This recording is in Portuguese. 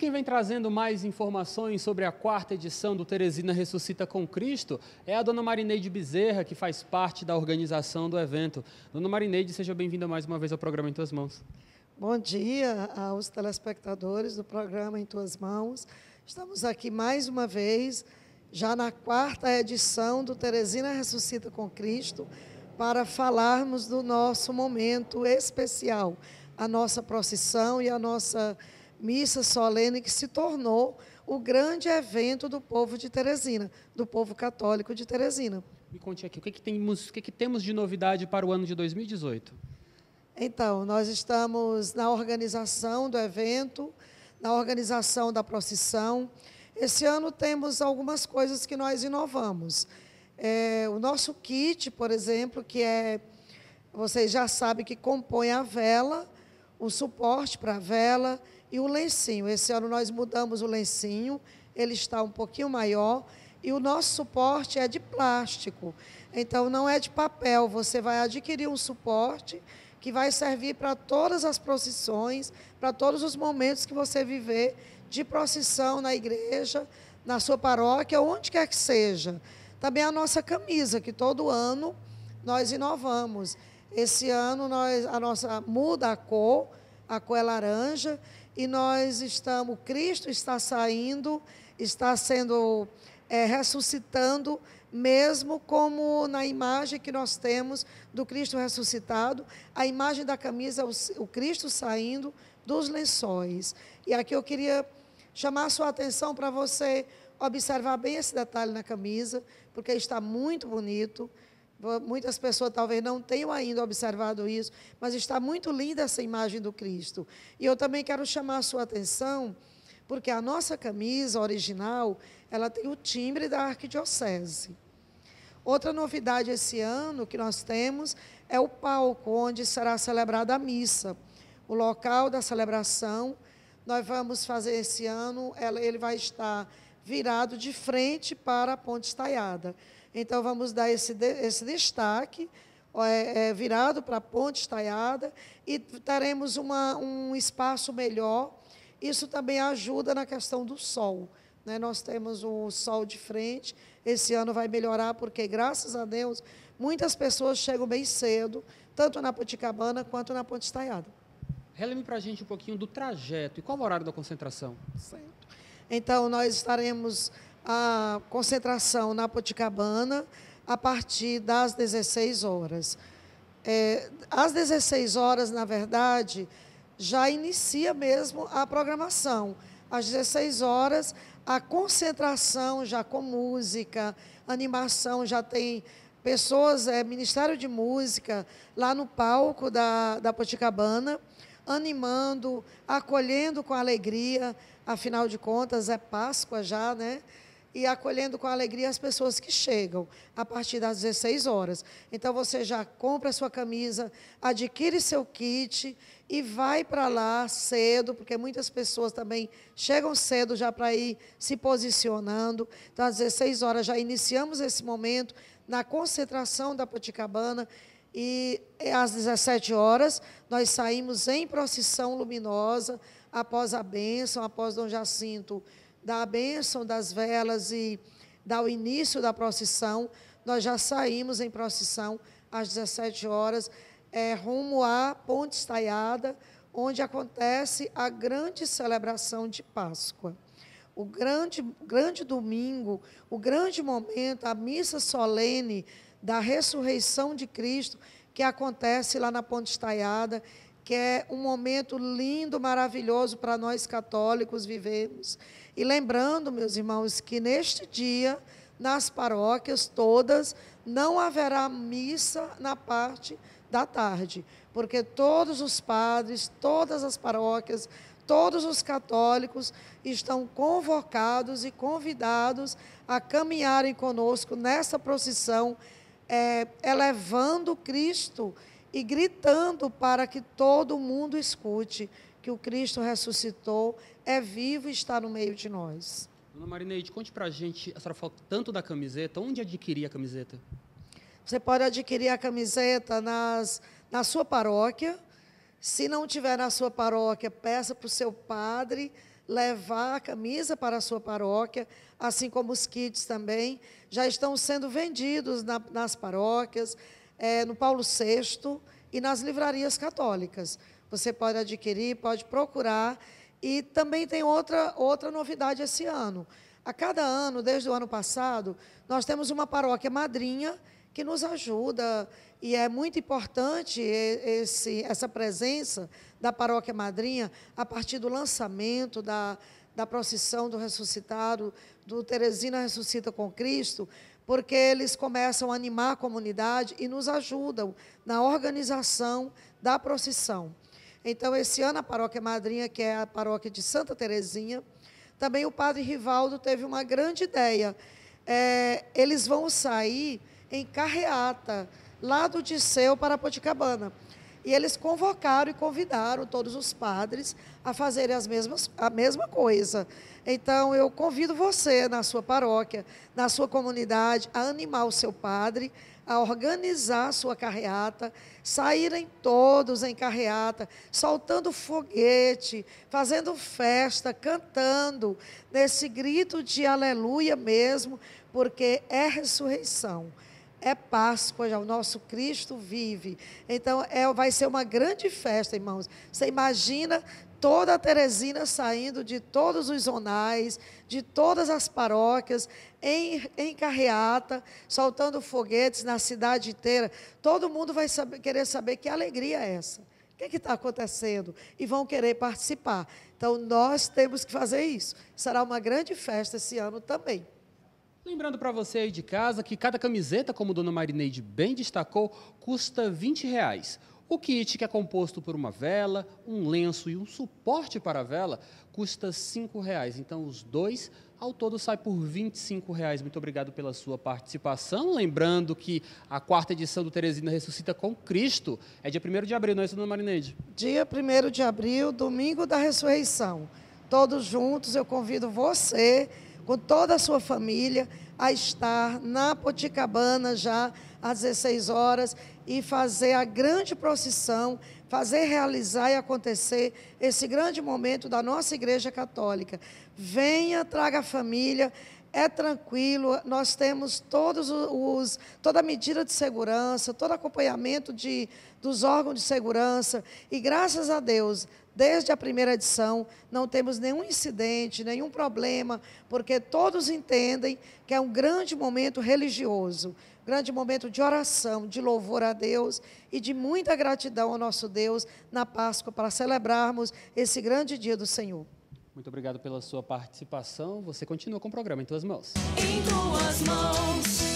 quem vem trazendo mais informações sobre a quarta edição do Teresina Ressuscita com Cristo é a dona Marineide Bezerra, que faz parte da organização do evento. Dona Marineide, seja bem-vinda mais uma vez ao programa Em Tuas Mãos. Bom dia aos telespectadores do programa Em Tuas Mãos. Estamos aqui mais uma vez, já na quarta edição do Teresina Ressuscita com Cristo, para falarmos do nosso momento especial, a nossa procissão e a nossa missa solene que se tornou o grande evento do povo de Teresina, do povo católico de Teresina. Me conte aqui, o que, que temos, o que, que temos de novidade para o ano de 2018? Então, nós estamos na organização do evento, na organização da procissão. Esse ano temos algumas coisas que nós inovamos. É, o nosso kit, por exemplo, que é, vocês já sabem que compõe a vela, o suporte para a vela e o lencinho. Esse ano nós mudamos o lencinho, ele está um pouquinho maior e o nosso suporte é de plástico. Então não é de papel, você vai adquirir um suporte que vai servir para todas as procissões, para todos os momentos que você viver de procissão na igreja, na sua paróquia, onde quer que seja. Também a nossa camisa, que todo ano nós inovamos. Esse ano nós a nossa muda a cor, a cor é laranja e nós estamos, Cristo está saindo, está sendo é, ressuscitando mesmo como na imagem que nós temos do Cristo ressuscitado, a imagem da camisa o, o Cristo saindo dos lençóis. E aqui eu queria chamar a sua atenção para você observar bem esse detalhe na camisa, porque está muito bonito. Muitas pessoas talvez não tenham ainda observado isso, mas está muito linda essa imagem do Cristo. E eu também quero chamar a sua atenção, porque a nossa camisa original, ela tem o timbre da arquidiocese. Outra novidade esse ano que nós temos é o palco onde será celebrada a missa. O local da celebração, nós vamos fazer esse ano, ele vai estar virado de frente para a Ponte Estaiada. Então, vamos dar esse, esse destaque é, é, virado para a ponte estaiada e teremos uma, um espaço melhor. Isso também ajuda na questão do sol. Né? Nós temos o sol de frente, esse ano vai melhorar, porque, graças a Deus, muitas pessoas chegam bem cedo, tanto na Cabana quanto na ponte estaiada. Releme para a gente um pouquinho do trajeto e qual o horário da concentração? Certo. Então, nós estaremos a concentração na Poticabana a partir das 16 horas. É, às 16 horas, na verdade, já inicia mesmo a programação. Às 16 horas, a concentração já com música, animação, já tem pessoas, é, Ministério de Música, lá no palco da, da Poticabana, animando, acolhendo com alegria, afinal de contas, é Páscoa já, né? e acolhendo com alegria as pessoas que chegam a partir das 16 horas. Então você já compra sua camisa, adquire seu kit e vai para lá cedo, porque muitas pessoas também chegam cedo já para ir se posicionando. Então às 16 horas já iniciamos esse momento na concentração da Poticabana e é, às 17 horas nós saímos em procissão luminosa após a bênção, após Dom Jacinto da bênção das velas e dá o início da procissão. Nós já saímos em procissão às 17 horas, é, rumo à Ponte Estaiada, onde acontece a grande celebração de Páscoa. O grande, grande domingo, o grande momento, a missa solene da ressurreição de Cristo, que acontece lá na Ponte Estaiada que é um momento lindo, maravilhoso para nós católicos vivemos. E lembrando, meus irmãos, que neste dia, nas paróquias todas, não haverá missa na parte da tarde, porque todos os padres, todas as paróquias, todos os católicos estão convocados e convidados a caminharem conosco nessa procissão, é, elevando Cristo e gritando para que todo mundo escute que o Cristo ressuscitou, é vivo e está no meio de nós. Dona Marineide, conte para a gente, a senhora falou tanto da camiseta, onde adquirir a camiseta? Você pode adquirir a camiseta nas, na sua paróquia. Se não tiver na sua paróquia, peça para o seu padre levar a camisa para a sua paróquia, assim como os kits também, já estão sendo vendidos na, nas paróquias, é, no Paulo VI e nas livrarias católicas. Você pode adquirir, pode procurar. E também tem outra, outra novidade esse ano. A cada ano, desde o ano passado, nós temos uma paróquia madrinha que nos ajuda e é muito importante esse, essa presença da paróquia madrinha a partir do lançamento da, da procissão do ressuscitado do Teresina Ressuscita com Cristo, porque eles começam a animar a comunidade e nos ajudam na organização da procissão. Então, esse ano, a paróquia madrinha, que é a paróquia de Santa Terezinha, também o padre Rivaldo teve uma grande ideia. É, eles vão sair em carreata, lá do Disseu para Poticabana. E eles convocaram e convidaram todos os padres a fazerem as mesmas, a mesma coisa. Então, eu convido você, na sua paróquia, na sua comunidade, a animar o seu padre, a organizar a sua carreata, saírem todos em carreata, soltando foguete, fazendo festa, cantando, nesse grito de aleluia mesmo, porque é ressurreição é Páscoa já, o nosso Cristo vive. Então, é, vai ser uma grande festa, irmãos. Você imagina toda a Teresina saindo de todos os zonais, de todas as paróquias, em, em carreata, soltando foguetes na cidade inteira. Todo mundo vai saber, querer saber que alegria é essa. O que é está acontecendo? E vão querer participar. Então, nós temos que fazer isso. Será uma grande festa esse ano também. Lembrando para você aí de casa que cada camiseta, como Dona Marineide bem destacou, custa R$ 20. Reais. O kit, que é composto por uma vela, um lenço e um suporte para a vela, custa R$ 5,00. Então, os dois ao todo sai por R$ 25,00. Muito obrigado pela sua participação. Lembrando que a quarta edição do Teresina Ressuscita com Cristo é dia 1 de abril, não é isso, dona Marineide? Dia 1 de abril, domingo da ressurreição. Todos juntos, eu convido você com toda a sua família a estar na Poticabana já às 16 horas e fazer a grande procissão, fazer realizar e acontecer esse grande momento da nossa Igreja Católica. Venha, traga a família é tranquilo, nós temos todos os, toda a medida de segurança, todo acompanhamento de, dos órgãos de segurança. E graças a Deus, desde a primeira edição, não temos nenhum incidente, nenhum problema, porque todos entendem que é um grande momento religioso, grande momento de oração, de louvor a Deus e de muita gratidão ao nosso Deus na Páscoa para celebrarmos esse grande dia do Senhor. Muito obrigado pela sua participação. Você continua com o programa em tuas mãos. Em tuas mãos.